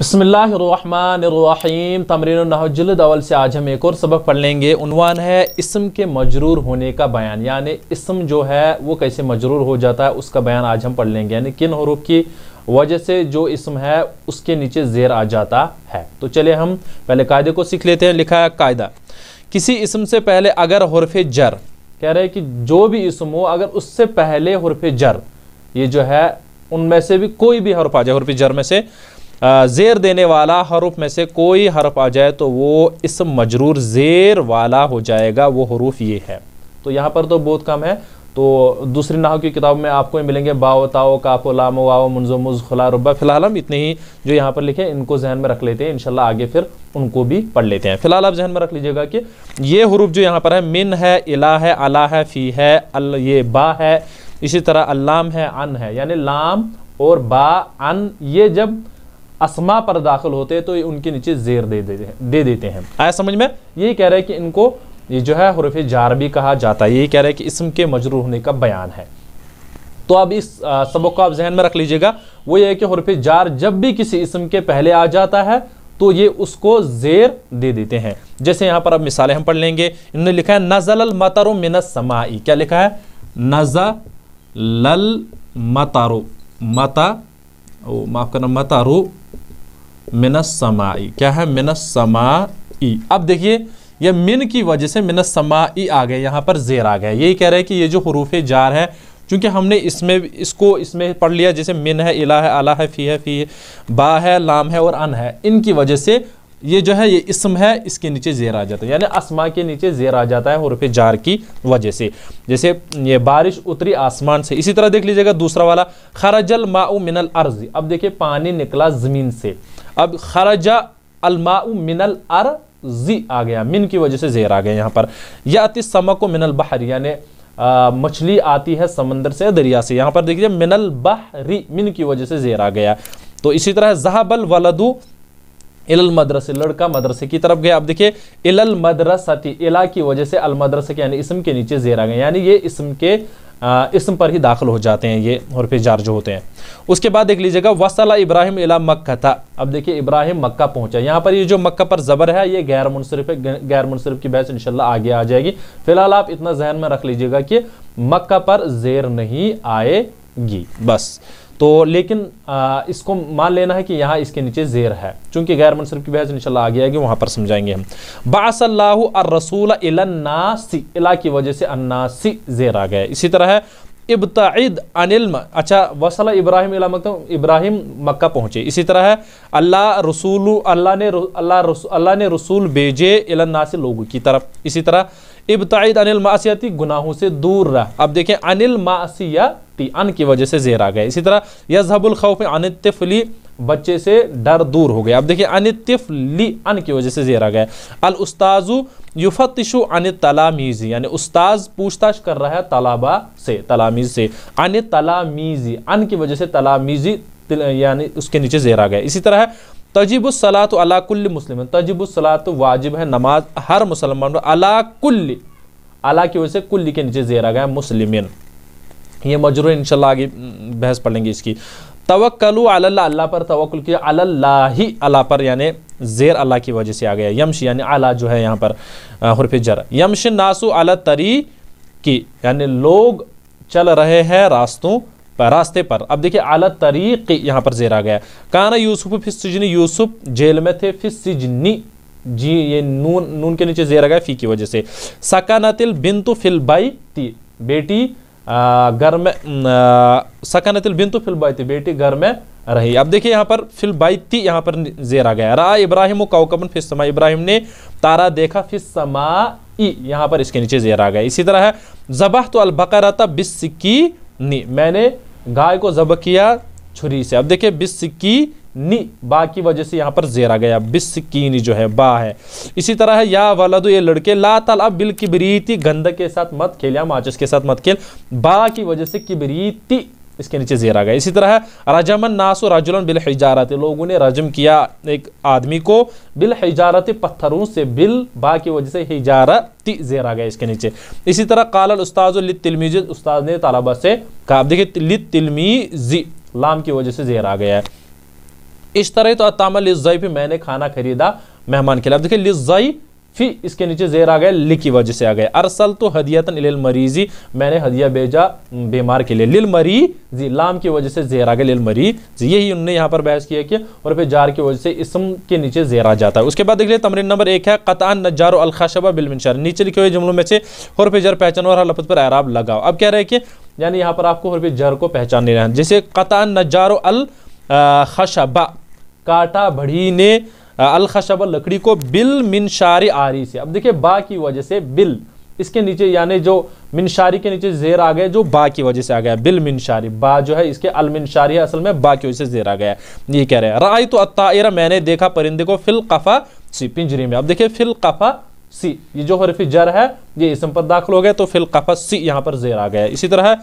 बसमीम तमरीनजल्द अवल से आज हम एक और सबक पढ़ लेंगे उनवान है इसम के मजरूर होने का बयान यानि इसम जो है वो कैसे मजरूर हो जाता है उसका बयान आज हम पढ़ लेंगे यानी किन हरूफ की वजह से जो इसम है उसके नीचे जेर आ जाता है तो चलिए हम पहले कायदे को सीख लेते हैं लिखा है कायदा किसी इसम से पहले अगर हरफ जर कह रहे हैं कि जो भी इसम हो अगर उससे पहले हरफ जर ये जो है उनमें से भी कोई भी हरफ आ जाए हरफ जर में से ज़ेर देने वाला हरूफ में से कोई हरफ आ जाए तो वो इस मजरूर ज़ेर वाला हो जाएगा वो हरूफ ये है तो यहाँ पर तो बहुत कम है तो दूसरी नाव की किताब में आपको मिलेंगे बाओ ताओ काफो लामो वाओ मुंजो मुज खुला रुबा फ़िलहाल हम इतने ही जो यहाँ पर लिखे इनको जहन में रख लेते हैं इनशाला आगे फिर उनको भी पढ़ लेते हैं फ़िलहाल आप जहन में रख लीजिएगा कि ये हरूफ जो यहाँ पर है मिन है इला है अला है फ़ी है अल ये बा है इसी तरह अल्लाम है अन है यानी लाम और बा अन ये जब असमा पर दाखिल होते हैं तो उनके नीचे जेर दे देते हैं दे देते हैं आया समझ में यही कह रहे हैं कि इनको ये जो है हरफ जार भी कहा जाता है यही कह रहा है कि इसम के मजरूर होने का बयान है तो अब इस सबक को आप जहन में रख लीजिएगा वो ये है कि हरफ जार जब भी किसी इसम के पहले आ जाता है तो ये उसको जेर दे देते हैं जैसे यहाँ पर अब मिसालें हम पढ़ लेंगे इन्होंने लिखा है नजल मतारो मिनस समाई क्या लिखा है नजा लल मतारो मता माफ़ करना मतारो मिनस समाई क्या है मिनस समाई अब देखिए यह मिन की वजह से मिनस समाई आ गए यहाँ पर जेर आ गए यही कह रहे हैं कि ये जो हरूफ जार है चूँकि हमने इसमें इसको इसमें पढ़ लिया जैसे मिन है इला है आला है फ़ी है फ़ी है बा है लाम है और अन है इनकी वजह से ये जो है ये इसम है इसके नीचे जेर आ जाता है यानी असमा के नीचे जेर आ जाता है हरूफ जार की वजह से जैसे ये बारिश उतरी आसमान से इसी तरह देख लीजिएगा दूसरा वाला खराजल माउ मिनल अर्ज अब देखिए पानी निकला ज़मीन से अब खरजा अलमाउ मिनल अर जी आ गया मिन की वजह से जेर आ गया यहाँ पर यह अति समको मिनल बहर यानी मछली आती है समंदर से दरिया से यहाँ पर देखिए मिनल बहरी मिन की वजह से जेर आ गया तो इसी तरह जहाबल वलदू इल मदरसे लड़का मदरसे की तरफ गया अब देखिए इल मदरसती इला की वजह से अल मदरसे के यानी इसम के नीचे जेर आ गए यानी ये इसम के इसम पर ही दाखिल हो जाते हैं ये हरफ जार जो होते हैं उसके बाद देख लीजिएगा वसला इब्राहिम इला मक्का था अब देखिए इब्राहिम मक्का पहुंचा यहाँ पर ये जो मक्का पर ज़बर है ये गैर मुनसरफ है गैर मुनसरफ की बहस इनशाला आगे आ जाएगी फिलहाल आप इतना जहन में रख लीजिएगा कि मक्का पर जेर नहीं आएगी बस तो लेकिन आ, इसको मान लेना है कि यहाँ इसके नीचे जेर है चूंकि गैर मनसरफ की बहस इनशाला आगे आएगी वहाँ पर समझाएंगे हम बासल्लाहु रसूल इलन्नासी इला की वजह से अन्नासी जेर आ गया इसी तरह है अनिल अच्छा वसल इब्राहिम इला मक इब्राहिम मक्का पहुँचे इसी तरह है अल्लाह रसूल अल्लाह ने अल्लाह अल्लाह ने रसूल भेजे इलन्नासी लोगों की तरफ इसी तरह इब्तद अनिल मासियाती गुनाहों से दूर रहा अब देखें अनिल मासिया सकती अन की वजह से जेर आ गया इसी तरह यजहबुल खौफ अनितफली बच्चे से डर दूर हो गया अब देखिए अनितफली अन की वजह से जेर आ गया अल उस्ताजु युफतिशु अन तलामीज़ी यानी उस्ताज पूछताछ कर रहा है तलाबा से तलामीज़ से अन तलामीज़ी अन की वजह से तलामीज़ी यानी उसके नीचे जेर आ गया इसी तरह तजिबुसलात अलाकुल्ल मुस्लिम तजिबुसलात वाजिब है नमाज हर मुसलमान पर अलाकुल्ल अला की वजह से कुल्ली के नीचे जेर आ गया मुस्लिमिन ये मजरू इनशाला आगे बहस पढ़ेंगे इसकी तवक्लु अल्लाह अल्लाह पर तवक्ल किया अल्लाह ही अल्लाह पर यानी ज़ेर अल्लाह की वजह से आ गया यमश यानी अला जो है यहाँ पर हरफ जर यमश नासु अला तरी की यानी लोग चल रहे हैं रास्तों पर रास्ते पर अब देखिए अला तरीक़ यहाँ पर ज़ेर आ गया काना यूसुफ फिस सिजनी यूसुफ जेल में थे फिस सिजनी जी ये नून नून के नीचे ज़ेर आ गया फ़ी की वजह से सकानातिल बिन तो फिल बाई ती बेटी घर में सकन बिन तो फिलबाइती बेटी घर में रही अब देखिए यहाँ पर फिलबाइती यहाँ पर जेर आ गया रा इब्राहिम काउकबन समा इब्राहिम ने तारा देखा समा ई यहाँ पर इसके नीचे जेर आ गया इसी तरह है जबह तो अलबकर था बिस्की नी मैंने गाय को जब किया छुरी से अब देखिए बिस्की नी बा की वजह से यहाँ पर जेरा गया गया की जो है बा है इसी तरह है या वलद ये लड़के ला तला बिल किबरीती गंद के साथ मत खेल या माचिस के साथ मत खेल बा की वजह से किबरीती इसके नीचे जेरा गया इसी तरह रजमन नासो रजुलन बिल हिजारत लोगों ने रजम किया एक आदमी को बिल हिजारत पत्थरों से बिल बा की वजह से हिजारती जेरा गया इसके नीचे इसी तरह कालल उस्ताज तिलमीज उस्ताद ने तालाबा से कहा देखिए लित तिलमीजी लाम की वजह से जेर आ गया है इस तरह तो अतामा फिर मैंने खाना खरीदा मेहमान के लिए देखिए लिजई फी इसके नीचे जेर आ गया लिखी की वजह से आ गया अरसल तो हदियतन लिल मरीजी मैंने हदिया भेजा बीमार के लिए लिल मरी जी लाम की वजह से जेर आ गया लिल जी यही उनने यहाँ पर बहस किया कि और फिर जार की वजह से इसम के नीचे जेर आ जाता है उसके बाद देख लिया तमरीन नंबर एक है कतान नजारो अलखाशबा बिलमिनशर नीचे लिखे हुए जुमलों में से और फिर जर पहचान और लफत पर ऐराब लगाओ अब कह रहे हैं कि यानी यहाँ पर आपको और फिर जर को पहचान नहीं रहा जैसे कतान नजारो अल खशबा काटा भड़ी ने अलखशब लकड़ी को बिल मिनशारी आरी से अब देखिए बा की वजह से बिल इसके नीचे यानी जो मिनशारी के नीचे जेर आ गए जो बा की वजह से आ गया बिल मिनशारी बा जो है इसके अल मिनशारी है असल में बा की वजह से जेर आ गया ये कह रहे हैं राय तो अतरा मैंने देखा परिंदे को फिल कफ़ा सी पिंजरी में अब देखिए फिल कफ़ा सी ये जो हरफी जर है ये इसम पर दाखिल हो गया तो फिल कफ़ा सी यहाँ पर जेर आ गया इसी तरह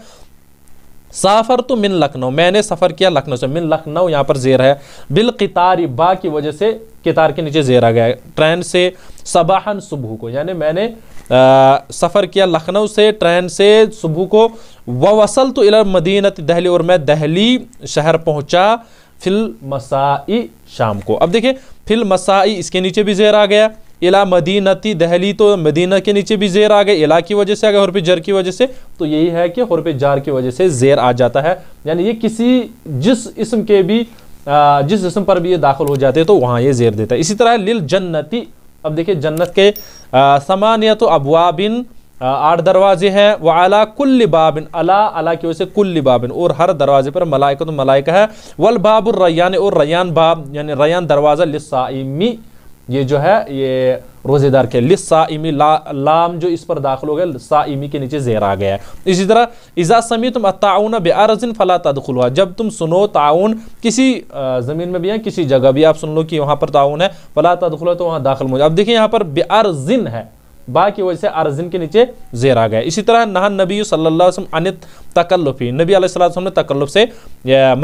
साफ़र तो मिन लखनऊ मैंने सफ़र किया लखनऊ से मिन लखनऊ यहाँ पर जेर है बिल कितार बा की वजह से कितार के नीचे जेर आ गया ट्रेन से सबाहन सुबह को यानी मैंने सफ़र किया लखनऊ से ट्रेन से सुबह को वसल तो इला मदीनत दहली और मैं दहली शहर पहुँचा फिल मसाई शाम को अब देखिए फिल मसाई इसके नीचे भी जेर आ गया इला मदीनती दहली तो मदीना के नीचे भी जेर आ गए इला की वजह से आ गए हरफ जर की वजह से तो यही है कि हरफ जार की वजह से जेर आ जाता है यानी ये किसी जिस इसम के भी जिस जिसम पर भी ये दाखिल हो जाते हैं तो वहाँ ये जेर देता है इसी तरह लिल जन्नती अब देखिए जन्नत के समान या तो अबवाबिन आठ दरवाजे हैं वह अला कुल्ल बाबिन अला अला की वजह से कुल्ल बाबिन और हर दरवाजे पर मलाइका तो मलाइका है वल बाबुर रैयान और रैयान बाब यानी रैयान दरवाज़ा लिसाइमी ये जो है ये रोज़ेदार के लिए साइमी ला, लाम जो इस पर दाखिल हो गया साइमी के नीचे जेर आ गया है इसी तरह इज़ा समी तुम ताउन बेआरजिन फ़ला तदखुल हुआ जब तुम सुनो ताउन किसी ज़मीन में भी है किसी जगह भी आप सुन लो कि वहाँ पर ताउन है फ़ला तदखुल तो वहाँ दाखिल मुझे अब देखिए यहाँ पर बेआरजिन है बाकी वजह से अर्जिन के नीचे जेर आ गया इसी तरह नहा नबी सल्लल्लाहु अन तकल्लुफ़ी नबी अलैहि ने तकल्लुफ़ से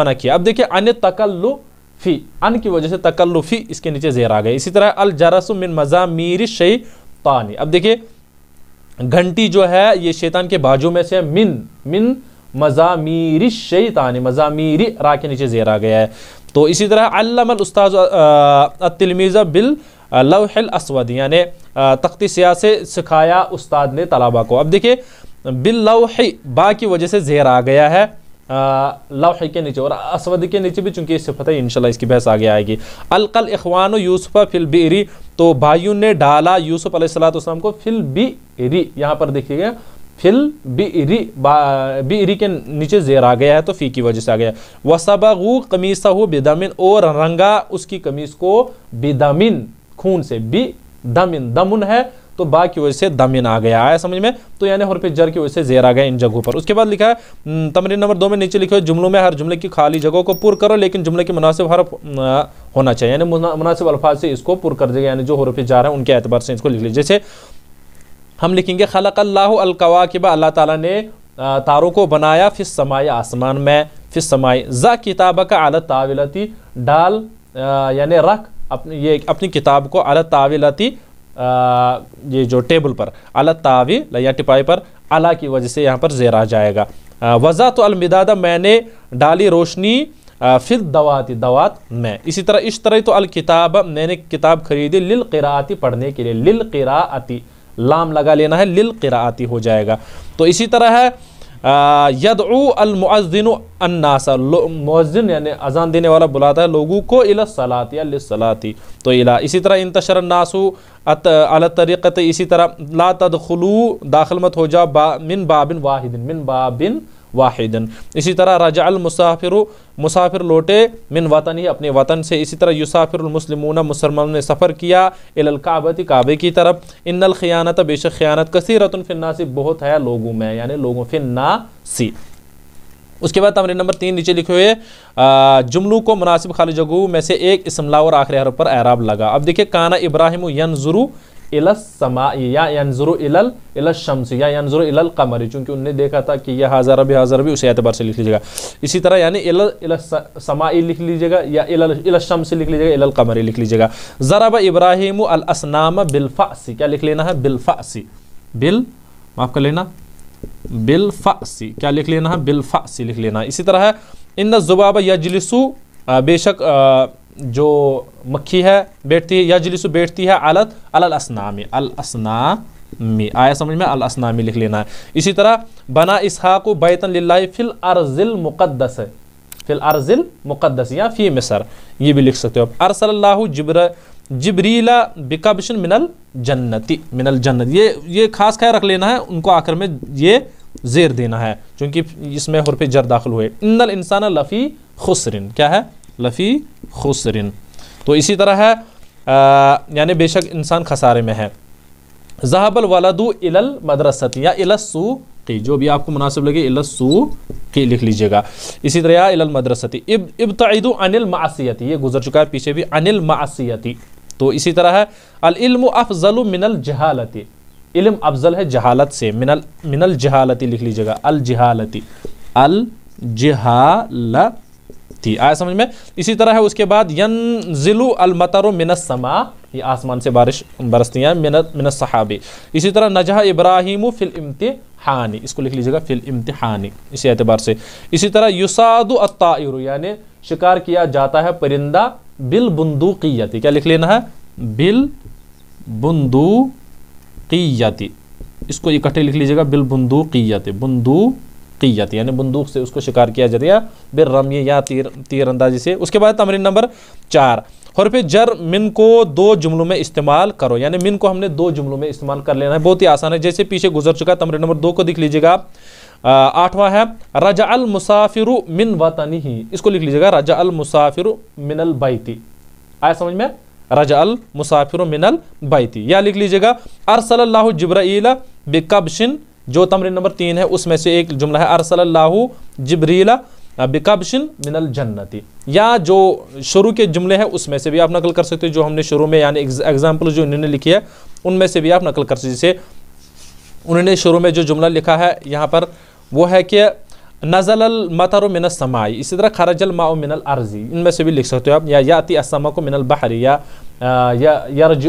मना किया अब देखिए अन तकल्लुफ़ फ़ी अन की वजह से तकल्लुफ़ी इसके नीचे जेर आ गए इसी तरह अल मजा मज़ामीर शई तानी अब देखिए घंटी जो है ये शैतान के बाजू में से मिन मिन मज़ामीर शई तानी मज़ामीरी रा के नीचे जेर आ गया है तो इसी तरह अल्लामल उस्ताद तिलमीज़ा बिल लवहल असवद यानी तख्ती सिया से सिखाया उस्ताद ने तलाबा को अब देखिए बिल लवह बा की वजह से जेर आ गया है लौह के नीचे और असवद के नीचे भी चूंकि पता है इनशाला इसकी बहस आगे आएगी अलकल इखवान यूसुफा फिल बिरी तो भाइयों ने डाला यूसुफ अलैहिस्सलाम को फिल बी इरी यहाँ पर देखिएगा फिल बी बी इरी के नीचे जेर आ गया है तो फी की वजह से आ गया वसबू कमीसा हो बेदामिन और रंगा उसकी कमीज को बेदामिन खून से बी दमिन दमुन है तो बा की वजह से दमिन आ गया आया समझ में तो यानी हरफ जर की वजह से जेर आ गया इन जगहों पर उसके बाद लिखा है हम्म, तमरीन नंबर दो में नीचे लिखे हुए जुमलों में हर जुमले की खाली जगहों को पुर करो लेकिन जुमले के मुनासिब हरफ होना चाहिए यानी मुनासिब अल्फाज से इसको पुर कर देगा यानी जो हरफ जार है उनके एतबार से इसको लिख लीजिए जैसे हम लिखेंगे खलक के बाद अल्लाह ताला ने तारों को बनाया फिर समाए आसमान में फिर समाए ज़ा किताब का आलत तावीलती डाल यानी रख अपनी ये अपनी किताब को अलत तावीलती ये जो टेबल पर अला तावी या टिपाई पर अला की वजह से यहाँ पर जेर आ जाएगा वज़ा तो अलमिदादा मैंने डाली रोशनी फिर दवाती दवात में इसी तरह इस तरह तो किताब मैंने किताब खरीदी लिल किराती पढ़ने के लिए लिल किराती लाम लगा लेना है लिल किराती हो जाएगा तो इसी तरह है यदऊ अलमुअज़िन अन्नासा मुअज़िन यानी अजान देने वाला बुलाता है लोगों को इला सलात या तो इला इसी तरह इंतशर नासू अत अल तरीक़त इसी तरह ला तदखलू दाखिल मत हो जा बा मिन बाबिन वाहिदिन मिन बाबिन वाहिदन इसी तरह रजाल मुसाफिर मुसाफिर लौटे मिन वतन ही अपने वतन से इसी तरह युसाफिरमसलमून मुसलमान ने सफ़र किया इलकाबत काबे की तरफ इन्नल ख़ियानत बेशक ख़यानत कसरतन फिन्नासी बहुत है लोगों में यानी लोगों फिन्नासी उसके बाद तमरे नंबर तीन नीचे लिखे हुए जुमलू को मुनासिब खाली जगह में से एक इसमला और आखिरी हर पर ऐराब लगा अब देखिए काना इब्राहिम यन यनजुरू देखा था कि यह हजार भी भी एतबार से लिख लीजिएगा इसी तरह यानी लिख लीजिएगा या लिख लीजिएगा लिख लीजिएगा ज़राब इब्राहिम अलसनाम बिलफ़ासी क्या लिख लेना है बिलफ़ासी बिल माफ़ कर लेना बिलफ़ासी क्या लिख लेना है बिलफ़ासी लिख लेना इसी तरह है इन जुबाब यजलिसू बेशक जो मक्खी है बैठती है या जलिसु बैठती है अलत अलसनामी अलसना मी आया समझ में अलसना लिख लेना है इसी तरह बना को बैतन लाई फिल अर्जिल मुक़दस फिल अर्जिल मुक़दस या फ़ी मिसर ये भी लिख सकते हो आप अरसल्ला जिब्र बिका बिशन मिनल जन्नति मिनल जन्नत ये ये खास ख्याल रख लेना है उनको आखिर में ये जेर देना है क्योंकि इसमें हरफ जर दाखिल हुए इंदल इंसान लफ़ी खुसरिन क्या है लफ़ी खुसरिन तो इसी तरह है यानी बेशक इंसान खसारे में है जहाबल वलदू इलल मदरसत या इलसू की जो भी आपको मुनासिब लगे इलसू की लिख लीजिएगा इसी तरह इलल मदरसती इब इब्तद अनिल मासीती ये गुजर चुका है पीछे भी अनिल मासीती तो इसी तरह है अलम अफजल मिनल जहालती इल्म अफजल है जहालत से मिनल मिनल जहालती लिख लीजिएगा अल जहालती अल जहालत थी आया समझ में इसी तरह है उसके बाद यन जिलु अलमतर मिनसमा ये आसमान से बारिश बरसती हैं मिन सहाबी इसी तरह नजह इब्राहिम फिल इम्तिहानी इसको लिख लीजिएगा फिल इम्तिहानी इसी एतबार से इसी तरह युसाद अताइर यानी शिकार किया जाता है परिंदा बिल बंदूकियती क्या लिख लेना है बिल बंदूकियती इसको इकट्ठे लिख लीजिएगा बिल बंदूकियती बंदू की जाती है यानी बंदूक से उसको शिकार किया जाता है या बेरमी या तीर तीर अंदाजी से उसके बाद तमरीन नंबर चार और फिर जर मिन को दो जुमलों में इस्तेमाल करो यानी मिन को हमने दो जुमलों में इस्तेमाल कर लेना है बहुत ही आसान है जैसे पीछे गुजर चुका तमरीन नंबर दो को देख लीजिएगा आठवां है रजा अल मुसाफिर मिन वतनी ही इसको लिख लीजिएगा रजा अल मुसाफिर मिनल बैती आया समझ में रजा अल मुसाफिर मिनल बैती या लिख लीजिएगा अरसल जिब्राइल बेकबशिन जो तमरिन नंबर तीन है उसमें से एक जुमला है अरसल्लाहू जबरीला बिकबशिन मिनल जन्नति या जो शुरू के जुमले हैं उसमें से भी आप नकल कर सकते हो जो हमने शुरू में यानी एग्जाम्पल जो इन्होंने लिखी है उनमें से भी आप नकल कर सकते जैसे उन्होंने शुरू में जो जुमला लिखा है यहाँ पर वो है कि नज़ल मतर मिन समाई इसी तरह खरजल माओ मिनल अर्जी इनमें से भी लिख सकते हो आप या याति असमा को मिनल बहरी या यरज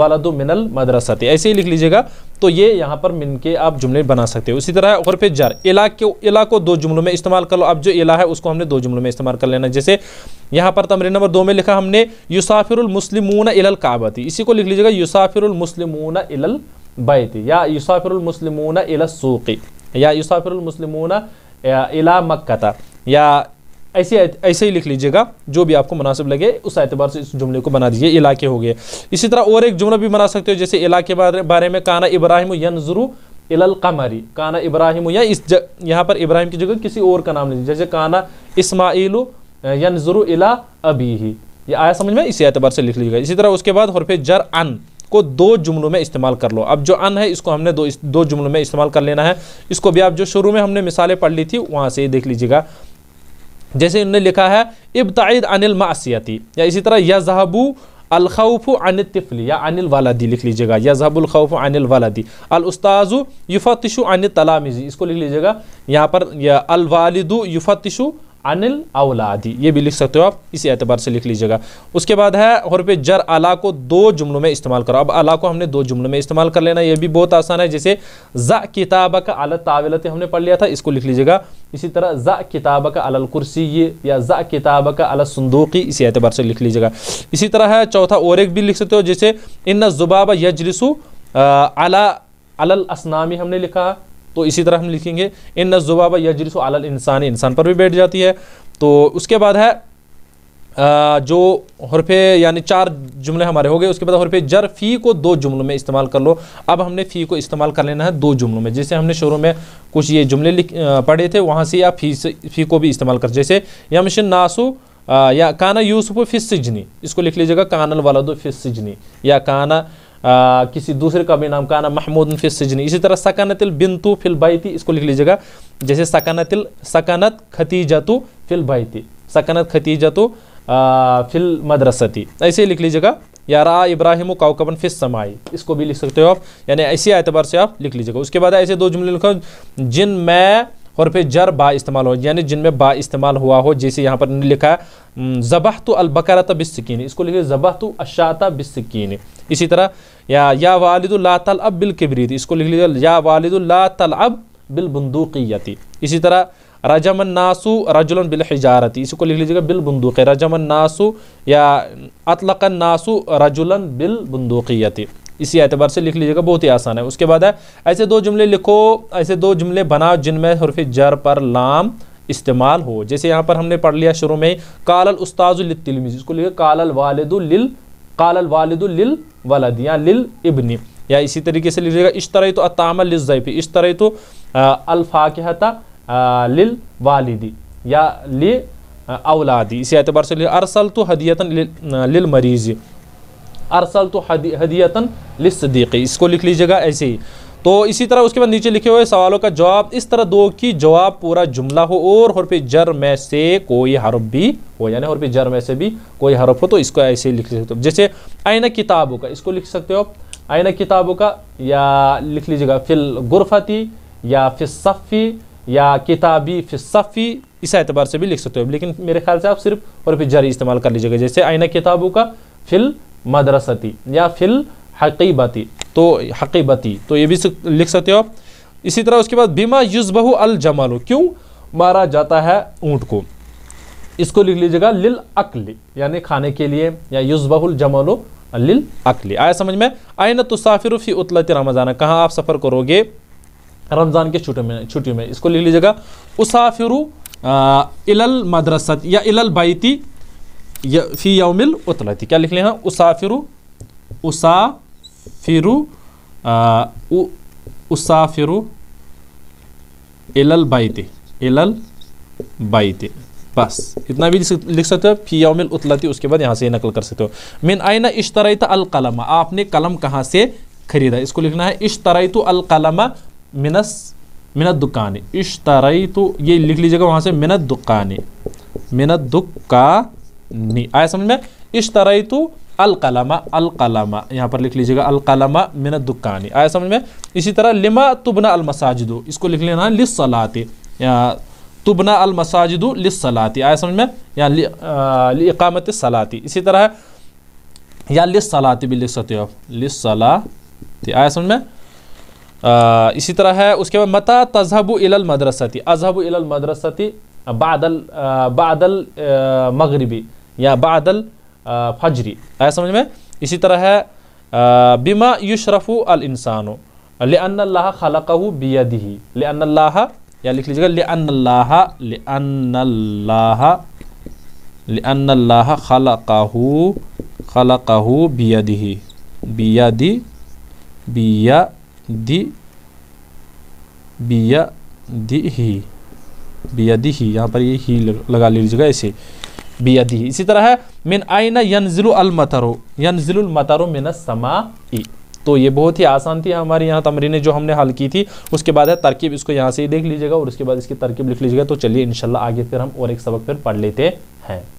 वालद मिनल मदरसती ऐसे ही लिख लीजिएगा तो ये यहाँ पर मिन के आप जुमले बना सकते हो इसी तरह फिर जर इला के इला को दो जुमलों में इस्तेमाल कर लो अब जो इला है उसको हमने दो जुमलों में इस्तेमाल कर लेना जैसे यहाँ पर तमरीन नंबर दो में लिखा हमने युसाफिरमसलिमून इलल काबती इसी को लिख लीजिएगा युसाफिरमसलिमून इलल बैती या युसाफिरमसलिमून इलसूकी या युसाफिरमसलिमून इला मक्का या ऐसे ऐसे ही लिख लीजिएगा जो भी आपको मुनासिब लगे उस एतबार से इस जुमले को बना दीजिए इलाके हो गए इसी तरह और एक जुमला भी बना सकते हो जैसे इलाके बारे, बारे में काना इब्राहिम यनजरू इलल कमरी काना इब्राहिम या इस यहाँ पर इब्राहिम की जगह किसी और का नाम लीजिए जैसे काना इसमाइल यनजरू इला अबी ये आया समझ में इसी एतबार से लिख लीजिएगा इसी तरह उसके बाद फिर जर अन को दो जुमलों में इस्तेमाल कर लो अब जो अन है इसको हमने दो दो जुमलों में इस्तेमाल कर लेना है इसको भी आप जो शुरू में हमने मिसालें पढ़ ली थी वहाँ से देख लीजिएगा जैसे उन्होंने लिखा है इब्ताइद अनिल मासीती या इसी तरह यजहबू अलखौफ़ अन तिफली या अनिल वालादी लिख लीजिएगा खौफ अनिल वालदी अलउस्ताज़ु युफ़तिशु अन तलामिज़ी इसको लिख लीजिएगा यहाँ पर या अलवालिदु युफ़तिशु अनिल अवलादी ये भी लिख सकते हो आप इसी एतबार से लिख लीजिएगा उसके बाद है पे जर अला को दो जुमलों में इस्तेमाल करो अब अला को हमने दो जुमलों में इस्तेमाल कर लेना ये भी बहुत आसान है जैसे ज़ किताब का अलत ताविलत हमने पढ़ लिया था इसको लिख लीजिएगा इसी तरह ज किताब का अल कुर्सी या ज़ा किताब का अल संदूकी इसी एतबार से लिख लीजिएगा इसी तरह है चौथा और एक भी लिख सकते हो जैसे इन जुबाब यजरसु अला अल असनामी हमने लिखा तो इसी तरह हम लिखेंगे इन नजुबाबा यजरिस आल इंसान इंसान पर भी बैठ जाती है तो उसके बाद है जो हरफे यानी चार जुमले हमारे हो गए उसके बाद हरफे जर फ़ी को दो जुमलों में इस्तेमाल कर लो अब हमने फ़ी को इस्तेमाल कर लेना है दो जुमलों में जैसे हमने शुरू में कुछ ये जुमले लिख पढ़े थे वहाँ से या फ़ी से फ़ी को भी इस्तेमाल कर जैसे यमश नासु या काना यूसुफ फ़िस सिजनी इसको लिख लीजिएगा कानल दो फ़िस सिजनी या काना किसी दूसरे का भी नाम ना महमूद फिर सिजनी इसी तरह सकनतिल बिनतु फिल बैती इसको लिख लीजिएगा जैसे सकानत सकनत खतीजतु फिल सकानत सकनत खतीजतु फिल मदरसती ऐसे लिख लीजिएगा या रा इब्राहिम काउकबन फिस समाई इसको भी लिख सकते हो आप यानी ऐसे एतबार से आप लिख लीजिएगा उसके बाद ऐसे दो जुमले लिखो जिन मैं और फिर जर बा इस्तेमाल हो यानी जिनमें बा इस्तेमाल हुआ हो जैसे यहाँ पर लिखा है जबह तो अलबकरत बिस्किन इसको लिखिए जबह तो अशाता बिस्किन इसी तरह या या तल अब बिल किबरीत इसको लिख लीजिए या तल अब बिल बंदूक़ी इसी तरह रजमन नासु रजुल बिल हिजारती इसको लिख लीजिएगा बिल बंदूक रजमन नासु या अतलकन नासु रजुल बिल बंदूकियती इसी एतबार से लिख लीजिएगा बहुत ही आसान है उसके बाद है ऐसे दो जुमले लिखो ऐसे दो जुमले बनाओ जिनमें हरफ जर पर लाम इस्तेमाल हो जैसे यहाँ पर हमने पढ़ लिया शुरू में कालल उस्ताजुल तिलमीज़ इसको लिखा कालल वालद काल वालदुल वलद या लिल इबन या इसी तरीके से लीजिएगा इस तरह तो अतामा लिज़ैफ़ी इस तरह तो अलफाकता लिल वालिदी या लि औलादी इसी एतबार से अरसल तो हदियता लिल मरीज़ अरसल तो हदियता लिस्दीक़ी इसको लिख लीजिएगा ऐसे ही तो इसी तरह उसके बाद नीचे लिखे हुए सवालों का जवाब इस तरह दो कि जवाब पूरा जुमला हो और हर पे जर में से कोई हरफ भी हो यानी हर पे जर में से भी कोई हरफ हो तो इसको ऐसे लिख सकते हो जैसे आयना किताबों का इसको लिख सकते हो आप आयना किताबों का या लिख लीजिएगा फिल गुरफती या फिर सफ़ी या किताबी फिर सफ़ी इस एतबार से भी लिख सकते हो लेकिन मेरे ख्याल से आप सिर्फ और फिर जर इस्तेमाल कर लीजिएगा जैसे आयना किताबों का फिल मदरसती या फिल हकीबती तो हकीबती तो ये भी लिख सकते हो आप इसी तरह उसके बाद बीमा युजबहू अल जमालो क्यों मारा जाता है ऊँट को इसको लिख लीजिएगा लिल अकल यानी खाने के लिए या युजबहुल जमालो लिल अकल आया समझ में आए न तो फी उतलत रमज़ान कहाँ आप सफ़र करोगे रमज़ान के छुट्टी में छुट्टी में इसको लिख लीजिएगा उसाफिर इलल मदरसत या इलल बाईती फ़ी यौमिल उतलती क्या लिख लें उसाफिर उसा फिर उसाफिर एलल बाइते एलल बाइते बस इतना भी लिख सकते हो फी योमिल उतलती उसके बाद यहाँ से नकल कर सकते हो मेन मिन आयना था अलकलम आपने कलम कहाँ से खरीदा इसको लिखना है तो अलकलम मिनस मिनत दुकान तो ये लिख लीजिएगा वहाँ से मिनत दुकान मिनत दुकान आया समझ में तो अलकलमा अलकलमा यहाँ पर लिख लीजिएगा अलकलमा मिनत दुकानी आया समझ में इसी तरह लिमा तुबना अलमसाजिदो इसको लिख लेना लिस सलाते तुबना अलमसाजिदो लिस सलाती आया समझ में या लिकामत सलाती इसी तरह या लिस सलाती भी लिख सकते हो लिस सलाती आया समझ में आ, इसी तरह है उसके बाद मता तजहब इलल मदरसती अजहब इलल मदरसती बादल बादल मगरबी या बादल फजरी आया समझ में इसी तरह है बिमा युशरफ़ अल इंसानो ले ला खलक ले अनल्ला या लिख लीजिएगा ले ले ले अनल्ला अनल्ला ला ला ला खलकहू खलकहू बिया बियदी बिया बियदी ही बिया बियदी ही यहाँ पर ये ही लगा लीजिएगा ऐसे बेदी इसी तरह है मिन आइना यनजिल अलमतरो यनजिल मतरो मिन समा तो ये बहुत ही आसान थी हमारे यहाँ तमरीने जो हमने हल की थी उसके बाद है तरकीब इसको यहाँ से ही देख लीजिएगा और उसके बाद इसकी तरकीब लिख लीजिएगा तो चलिए इनशाला आगे फिर हम और एक सबक फिर पढ़ लेते हैं